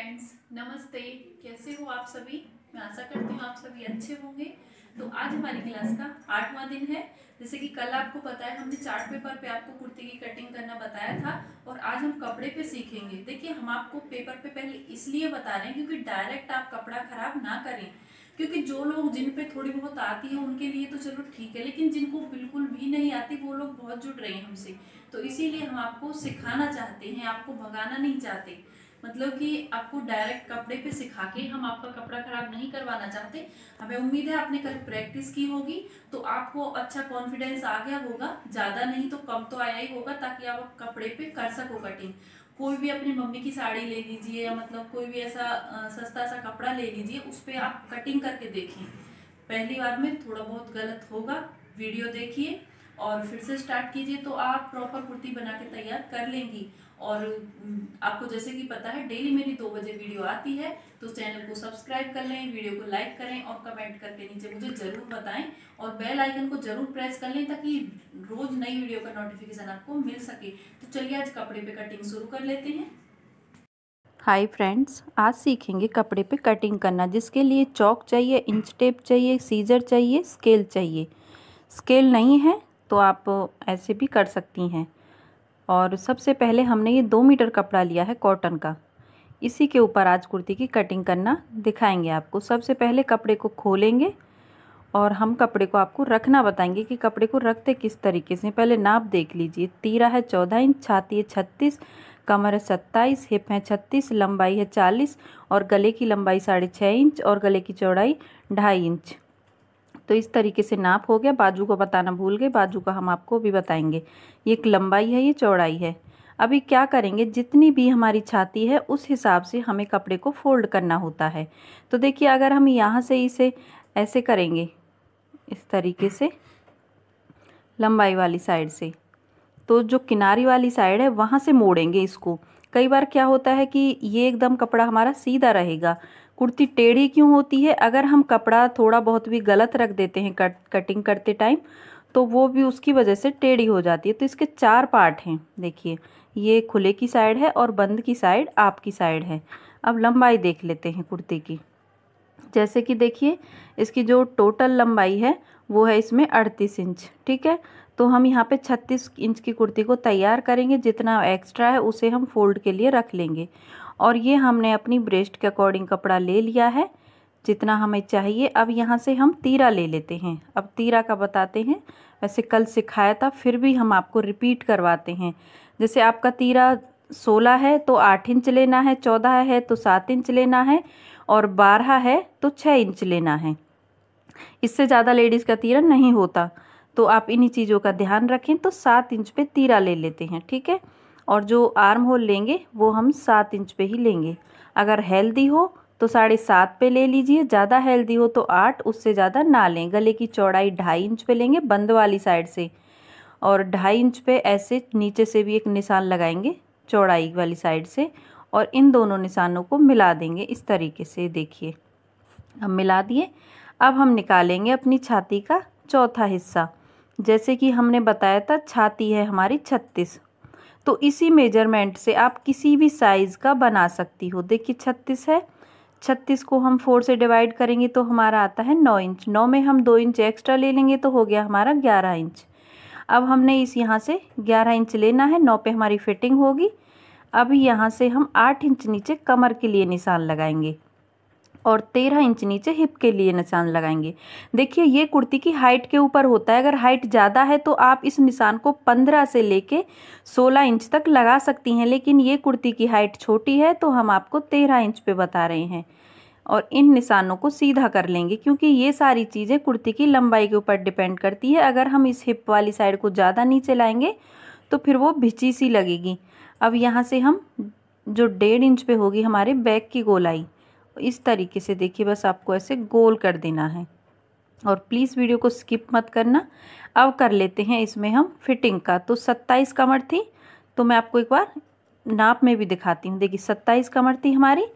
friends नमस्ते कैसे हो आप सभी मैं आशा करती हूँ आप सभी अच्छे होंगे तो आज हमारी क्लास का आठवां दिन है जैसे कि कल आपको पता है हमने चार्ट पेपर पे आपको कुर्ती की कटिंग करना बताया था और आज हम कपड़े पे सीखेंगे देखिए हम आपको पेपर पे पहले इसलिए बता रहे हैं क्योंकि डायरेक्ट आप कपड़ा खराब ना करें क्योंकि जो लोग जिन पे थोड़ी बहुत आती है उनके लिए तो चलो ठीक है लेकिन जिनको बिल्कुल भी नहीं आती वो लोग बहुत जुट रहे हैं हमसे तो इसीलिए हम आपको सिखाना चाहते हैं आपको भगाना नहीं चाहते मतलब कि आपको डायरेक्ट कपड़े पे सिखा के हम आपका कपड़ा खराब नहीं करवाना चाहते हमें उम्मीद है आपने कल प्रैक्टिस की होगी तो आपको अच्छा कॉन्फिडेंस आ गया होगा ज़्यादा नहीं तो कम तो आया ही होगा ताकि आप कपड़े पे कर सको कटिंग कोई भी अपनी मम्मी की साड़ी ले लीजिए या मतलब कोई भी ऐसा सस्ता सा कपड़ा ले लीजिए उस पर आप कटिंग करके देखें पहली बार में थोड़ा बहुत गलत होगा वीडियो देखिए और फिर से स्टार्ट कीजिए तो आप प्रॉपर कुर्ती बना के तैयार कर लेंगी और हम्म, आपको जैसे कि पता है डेली मेरी दो बजे वीडियो आती है तो चैनल को सब्सक्राइब कर लें वीडियो को लाइक करें और कमेंट करके नीचे मुझे ज़रूर बताएं और बेल आइकन को ज़रूर प्रेस कर लें ताकि रोज़ नई वीडियो का नोटिफिकेशन आपको मिल सके तो चलिए आज कपड़े पे कटिंग शुरू कर लेते हैं हाय फ्रेंड्स आज सीखेंगे कपड़े पे कटिंग करना जिसके लिए चौक चाहिए इंच टेप चाहिए सीजर चाहिए स्केल चाहिए स्केल नहीं है तो आप ऐसे भी कर सकती हैं और सबसे पहले हमने ये दो मीटर कपड़ा लिया है कॉटन का इसी के ऊपर आज कुर्ती की कटिंग करना दिखाएंगे आपको सबसे पहले कपड़े को खोलेंगे और हम कपड़े को आपको रखना बताएंगे कि कपड़े को रखते किस तरीके से पहले नाप देख लीजिए तीरा है चौदह इंच छाती है छत्तीस कमर है सत्ताईस हिप है छत्तीस लंबाई है चालीस और गले की लंबाई साढ़े छः इंच और गले की चौड़ाई ढाई इंच तो इस तरीके से नाप हो गया बाजू को बताना भूल गए बाजू का हम आपको भी बताएंगे ये एक लंबाई है ये चौड़ाई है अभी क्या करेंगे जितनी भी हमारी छाती है उस हिसाब से हमें कपड़े को फोल्ड करना होता है तो देखिए अगर हम यहाँ से इसे ऐसे करेंगे इस तरीके से लंबाई वाली साइड से तो जो किनारी वाली साइड है वहाँ से मोड़ेंगे इसको कई बार क्या होता है कि ये एकदम कपड़ा हमारा सीधा रहेगा कुर्ती टेढ़ी क्यों होती है अगर हम कपड़ा थोड़ा बहुत भी गलत रख देते हैं कट कटिंग करते टाइम तो वो भी उसकी वजह से टेढ़ी हो जाती है तो इसके चार पार्ट हैं देखिए ये खुले की साइड है और बंद की साइड आपकी साइड है अब लंबाई देख लेते हैं कुर्ती की जैसे कि देखिए इसकी जो टोटल लंबाई है वो है इसमें अड़तीस इंच ठीक है तो हम यहाँ पे छत्तीस इंच की कुर्ती को तैयार करेंगे जितना एक्स्ट्रा है उसे हम फोल्ड के लिए रख लेंगे और ये हमने अपनी ब्रेस्ट के अकॉर्डिंग कपड़ा ले लिया है जितना हमें चाहिए अब यहाँ से हम तीरा ले लेते हैं अब तीरा का बताते हैं वैसे कल सिखाया था फिर भी हम आपको रिपीट करवाते हैं जैसे आपका तीरा सोलह है तो आठ इंच लेना है चौदह है तो सात इंच लेना है और बारह है तो छः इंच लेना है इससे ज़्यादा लेडीज़ का तीरा नहीं होता तो आप इन्हीं चीज़ों का ध्यान रखें तो सात इंच पे तीरा ले लेते हैं ठीक है और जो आर्म होल लेंगे वो हम सात इंच पे ही लेंगे अगर हेल्दी हो तो साढ़े सात पे ले लीजिए ज़्यादा हेल्दी हो तो आठ उससे ज़्यादा ना लें गले की चौड़ाई ढाई इंच पे लेंगे बंद वाली साइड से और ढाई इंच पे ऐसे नीचे से भी एक निशान लगाएंगे चौड़ाई वाली साइड से और इन दोनों निशानों को मिला देंगे इस तरीके से देखिए हम मिला दिए अब हम निकालेंगे अपनी छाती का चौथा हिस्सा जैसे कि हमने बताया था छाती है हमारी छत्तीस तो इसी मेजरमेंट से आप किसी भी साइज़ का बना सकती हो देखिए छत्तीस है छत्तीस को हम फोर से डिवाइड करेंगे तो हमारा आता है नौ इंच नौ में हम दो इंच एक्स्ट्रा ले लेंगे तो हो गया हमारा ग्यारह इंच अब हमने इस यहाँ से ग्यारह इंच लेना है नौ पे हमारी फिटिंग होगी अब यहाँ से हम आठ इंच नीचे कमर के लिए निशान लगाएंगे और 13 इंच नीचे हिप के लिए निशान लगाएंगे देखिए ये कुर्ती की हाइट के ऊपर होता है अगर हाइट ज़्यादा है तो आप इस निशान को 15 से लेके 16 इंच तक लगा सकती हैं लेकिन ये कुर्ती की हाइट छोटी है तो हम आपको 13 इंच पे बता रहे हैं और इन निशानों को सीधा कर लेंगे क्योंकि ये सारी चीज़ें कुर्ती की लंबाई के ऊपर डिपेंड करती है अगर हम इस हिप वाली साइड को ज़्यादा नीचे लाएंगे तो फिर वो भिची सी लगेगी अब यहाँ से हम जो डेढ़ इंच पर होगी हमारे बैक की गोलाई इस तरीके से देखिए बस आपको ऐसे गोल कर देना है और प्लीज़ वीडियो को स्किप मत करना अब कर लेते हैं इसमें हम फिटिंग का तो सत्ताईस कमर थी तो मैं आपको एक बार नाप में भी दिखाती हूँ देखिए सत्ताईस कमर थी हमारी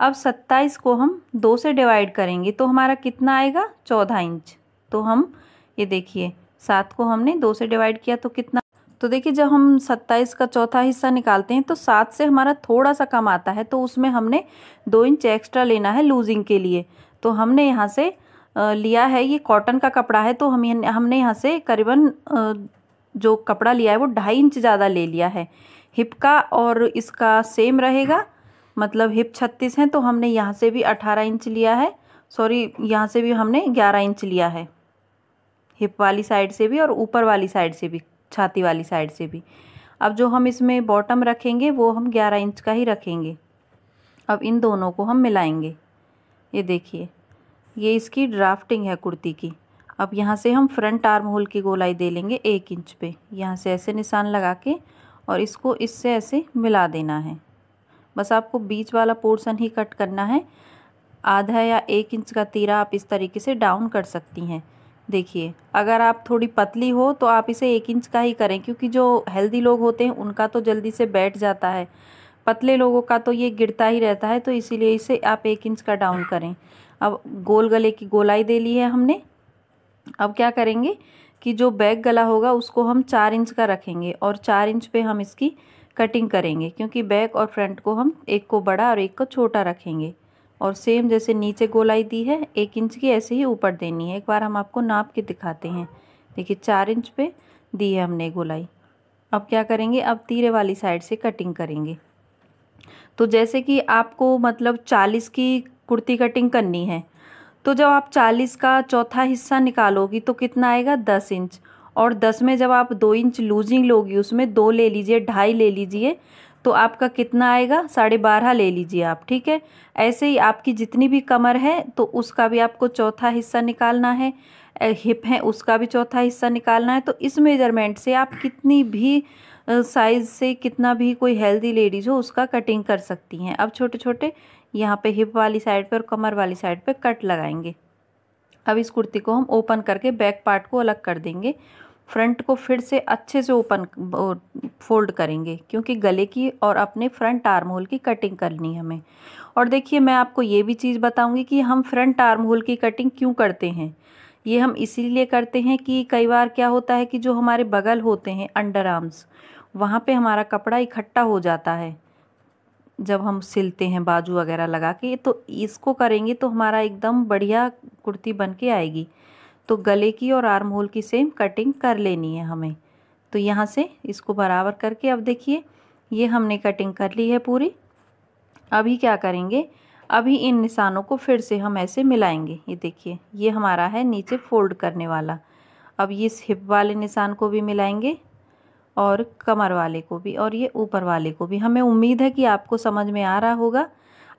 अब सत्ताईस को हम दो से डिवाइड करेंगे तो हमारा कितना आएगा चौदह इंच तो हम ये देखिए सात को हमने दो से डिवाइड किया तो कितना तो देखिए जब हम सत्ताईस का चौथा हिस्सा निकालते हैं तो सात से हमारा थोड़ा सा कम आता है तो उसमें हमने दो इंच एक्स्ट्रा लेना है लूजिंग के लिए तो हमने यहाँ से लिया है ये कॉटन का कपड़ा है तो हम हमने यहाँ से करीबन जो कपड़ा लिया है वो ढाई इंच ज़्यादा ले लिया है हिप का और इसका सेम रहेगा मतलब हिप छत्तीस हैं तो हमने यहाँ से भी अठारह इंच लिया है सॉरी यहाँ से भी हमने ग्यारह इंच लिया है हिप वाली साइड से भी और ऊपर वाली साइड से भी छाती वाली साइड से भी अब जो हम इसमें बॉटम रखेंगे वो हम ग्यारह इंच का ही रखेंगे अब इन दोनों को हम मिलाएंगे ये देखिए ये इसकी ड्राफ्टिंग है कुर्ती की अब यहाँ से हम फ्रंट आर्म होल की गोलाई दे लेंगे एक इंच पे यहाँ से ऐसे निशान लगा के और इसको इससे ऐसे मिला देना है बस आपको बीच वाला पोर्शन ही कट करना है आधा या एक इंच का तीरा आप इस तरीके से डाउन कर सकती हैं देखिए अगर आप थोड़ी पतली हो तो आप इसे एक इंच का ही करें क्योंकि जो हेल्दी लोग होते हैं उनका तो जल्दी से बैठ जाता है पतले लोगों का तो ये गिरता ही रहता है तो इसीलिए इसे आप एक इंच का डाउन करें अब गोल गले की गोलाई दे ली है हमने अब क्या करेंगे कि जो बैक गला होगा उसको हम चार इंच का रखेंगे और चार इंच पे हम इसकी कटिंग करेंगे क्योंकि बैक और फ्रंट को हम एक को बड़ा और एक को छोटा रखेंगे और सेम जैसे नीचे गोलाई दी है एक इंच की ऐसे ही ऊपर देनी है एक बार हम आपको नाप के दिखाते हैं देखिए चार इंच पे दी है हमने गोलाई अब क्या करेंगे अब तीरे वाली साइड से कटिंग करेंगे तो जैसे कि आपको मतलब चालीस की कुर्ती कटिंग करनी है तो जब आप चालीस का चौथा हिस्सा निकालोगी तो कितना आएगा दस इंच और दस में जब आप दो इंच लूजिंग लोगी उसमें दो ले लीजिए ढाई ले लीजिए तो आपका कितना आएगा साढ़े बारह ले लीजिए आप ठीक है ऐसे ही आपकी जितनी भी कमर है तो उसका भी आपको चौथा हिस्सा निकालना है हिप है उसका भी चौथा हिस्सा निकालना है तो इस मेजरमेंट से आप कितनी भी साइज़ से कितना भी कोई हेल्दी लेडीज़ हो उसका कटिंग कर सकती हैं अब छोटे छोटे यहाँ पे हिप वाली साइड पे और कमर वाली साइड पे कट लगाएंगे अब इस कुर्ती को हम ओपन करके बैक पार्ट को अलग कर देंगे फ्रंट को फिर से अच्छे से ओपन फोल्ड करेंगे क्योंकि गले की और अपने फ्रंट आर्म होल की कटिंग करनी है हमें और देखिए मैं आपको ये भी चीज़ बताऊंगी कि हम फ्रंट आर्म होल की कटिंग क्यों करते हैं ये हम इसीलिए करते हैं कि कई बार क्या होता है कि जो हमारे बगल होते हैं अंडर आर्म्स वहाँ पे हमारा कपड़ा इकट्ठा हो जाता है जब हम सिलते हैं बाजू वगैरह लगा के तो इसको करेंगे तो हमारा एकदम बढ़िया कुर्ती बन के आएगी तो गले की और आर्म होल की सेम कटिंग कर लेनी है हमें तो यहाँ से इसको बराबर करके अब देखिए ये हमने कटिंग कर ली है पूरी अभी क्या करेंगे अभी इन निशानों को फिर से हम ऐसे मिलाएंगे ये देखिए ये हमारा है नीचे फोल्ड करने वाला अब ये हिप वाले निशान को भी मिलाएंगे और कमर वाले को भी और ये ऊपर वाले को भी हमें उम्मीद है कि आपको समझ में आ रहा होगा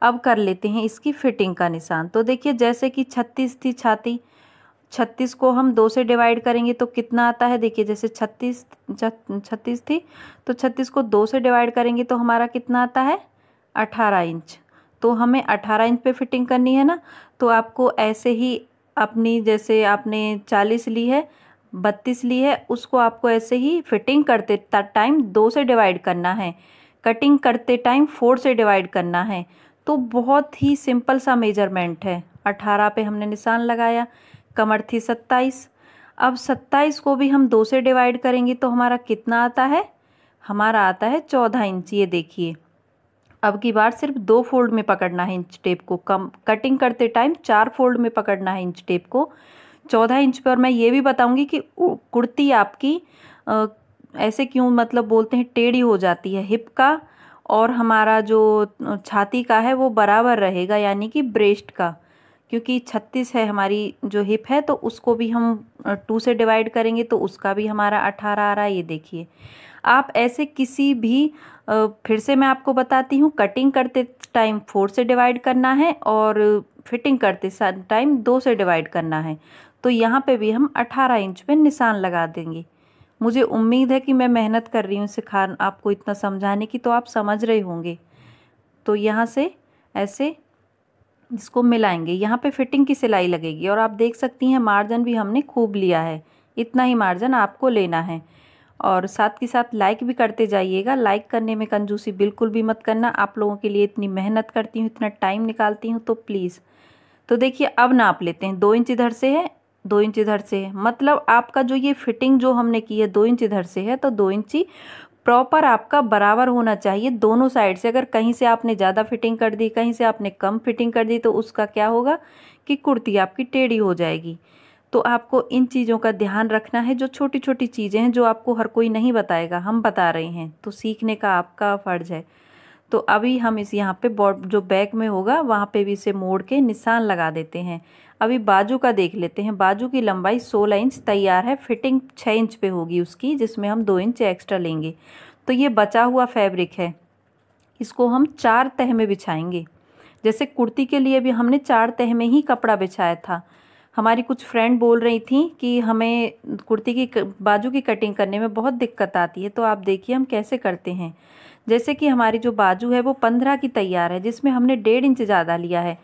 अब कर लेते हैं इसकी फिटिंग का निशान तो देखिए जैसे कि छत्तीस थी छाती छत्तीस को हम दो से डिवाइड करेंगे तो कितना आता है देखिए जैसे छत्तीस छत्तीस थी तो छत्तीस को दो से डिवाइड करेंगे तो हमारा कितना आता है अठारह इंच तो हमें अठारह इंच पे फिटिंग करनी है ना तो आपको ऐसे ही अपनी जैसे आपने चालीस ली है बत्तीस ली है उसको आपको ऐसे ही फिटिंग करते टाइम दो से डिवाइड करना है कटिंग करते टाइम फोर से डिवाइड करना है तो बहुत ही सिंपल सा मेजरमेंट है अठारह पे हमने निशान लगाया कमर थी सत्ताईस अब सत्ताईस को भी हम दो से डिवाइड करेंगे तो हमारा कितना आता है हमारा आता है चौदह इंच ये देखिए अब की बार सिर्फ दो फोल्ड में पकड़ना है इंच टेप को कम कटिंग करते टाइम चार फोल्ड में पकड़ना है इंच टेप को चौदह इंच पर मैं ये भी बताऊंगी कि कुर्ती आपकी आ, ऐसे क्यों मतलब बोलते हैं टेढ़ी हो जाती है हिप का और हमारा जो छाती का है वो बराबर रहेगा यानी कि ब्रेस्ट का क्योंकि छत्तीस है हमारी जो हिप है तो उसको भी हम टू से डिवाइड करेंगे तो उसका भी हमारा अठारह आ रहा है ये देखिए आप ऐसे किसी भी फिर से मैं आपको बताती हूँ कटिंग करते टाइम फोर से डिवाइड करना है और फिटिंग करते टाइम दो से डिवाइड करना है तो यहाँ पे भी हम अठारह इंच पे निशान लगा देंगे मुझे उम्मीद है कि मैं मेहनत कर रही हूँ सिखा आपको इतना समझाने की तो आप समझ रहे होंगे तो यहाँ से ऐसे इसको मिलाएंगे यहाँ पे फिटिंग की सिलाई लगेगी और आप देख सकती हैं मार्जिन भी हमने खूब लिया है इतना ही मार्जिन आपको लेना है और साथ के साथ लाइक भी करते जाइएगा लाइक करने में कंजूसी बिल्कुल भी मत करना आप लोगों के लिए इतनी मेहनत करती हूँ इतना टाइम निकालती हूँ तो प्लीज़ तो देखिए अब नाप लेते हैं दो इंच इधर से है दो इंच इधर से है मतलब आपका जो ये फिटिंग जो हमने की है दो इंच इधर से है तो दो इंची प्रॉपर आपका बराबर होना चाहिए दोनों साइड से अगर कहीं से आपने ज़्यादा फिटिंग कर दी कहीं से आपने कम फिटिंग कर दी तो उसका क्या होगा कि कुर्ती आपकी टेढ़ी हो जाएगी तो आपको इन चीज़ों का ध्यान रखना है जो छोटी छोटी चीज़ें हैं जो आपको हर कोई नहीं बताएगा हम बता रहे हैं तो सीखने का आपका फ़र्ज है तो अभी हम इस यहाँ पे बॉड जो बैक में होगा वहाँ पे भी इसे मोड़ के निशान लगा देते हैं अभी बाजू का देख लेते हैं बाजू की लंबाई 16 इंच तैयार है फिटिंग 6 इंच पे होगी उसकी जिसमें हम 2 इंच एक्स्ट्रा लेंगे तो ये बचा हुआ फैब्रिक है इसको हम चार तह में बिछाएंगे जैसे कुर्ती के लिए भी हमने चार तह में ही कपड़ा बिछाया था हमारी कुछ फ्रेंड बोल रही थी कि हमें कुर्ती की बाजू की कटिंग करने में बहुत दिक्कत आती है तो आप देखिए हम कैसे करते हैं जैसे कि हमारी जो बाजू है वो पंद्रह की तैयार है जिसमें हमने डेढ़ इंच ज़्यादा लिया है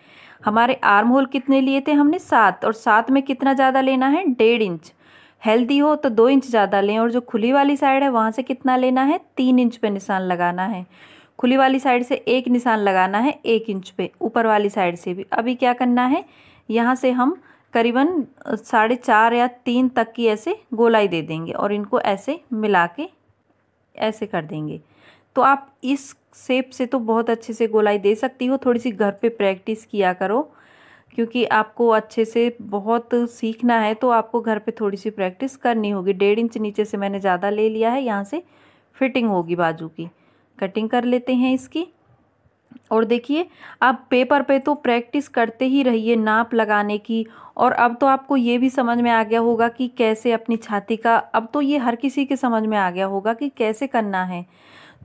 हमारे आर्म होल कितने लिए थे हमने सात और सात में कितना ज़्यादा लेना है डेढ़ इंच हेल्दी हो तो दो इंच ज़्यादा लें और जो खुली वाली साइड है वहाँ से कितना लेना है तीन इंच पे निशान लगाना है खुली वाली साइड से एक निशान लगाना है एक इंच पे ऊपर वाली साइड से भी अभी क्या करना है यहाँ से हम करीबन साढ़े चार या तीन तक की ऐसे गोलाई दे देंगे और इनको ऐसे मिला के ऐसे कर देंगे तो आप इस शेप से तो बहुत अच्छे से गोलाई दे सकती हो थोड़ी सी घर पे प्रैक्टिस किया करो क्योंकि आपको अच्छे से बहुत सीखना है तो आपको घर पे थोड़ी सी प्रैक्टिस करनी होगी डेढ़ इंच नीचे से मैंने ज़्यादा ले लिया है यहाँ से फिटिंग होगी बाजू की कटिंग कर लेते हैं इसकी और देखिए आप पेपर पे तो प्रैक्टिस करते ही रहिए नाप लगाने की और अब तो आपको ये भी समझ में आ गया होगा कि कैसे अपनी छाती का अब तो ये हर किसी के समझ में आ गया होगा कि कैसे करना है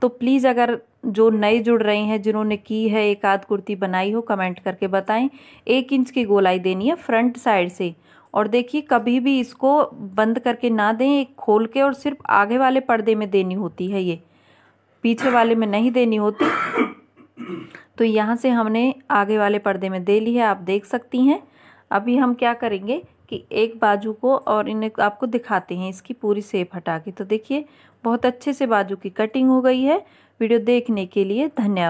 तो प्लीज़ अगर जो नए जुड़ रहे हैं जिन्होंने की है एक आध कुर्ती बनाई हो कमेंट करके बताएं एक इंच की गोलाई देनी है फ्रंट साइड से और देखिए कभी भी इसको बंद करके ना दें एक खोल के और सिर्फ आगे वाले पर्दे में देनी होती है ये पीछे वाले में नहीं देनी होती तो यहाँ से हमने आगे वाले पर्दे में दे ली है आप देख सकती हैं अभी हम क्या करेंगे कि एक बाजू को और इन्हें आपको दिखाते हैं इसकी पूरी सेप हटा के तो देखिए बहुत अच्छे से बाजू की कटिंग हो गई है वीडियो देखने के लिए धन्यवाद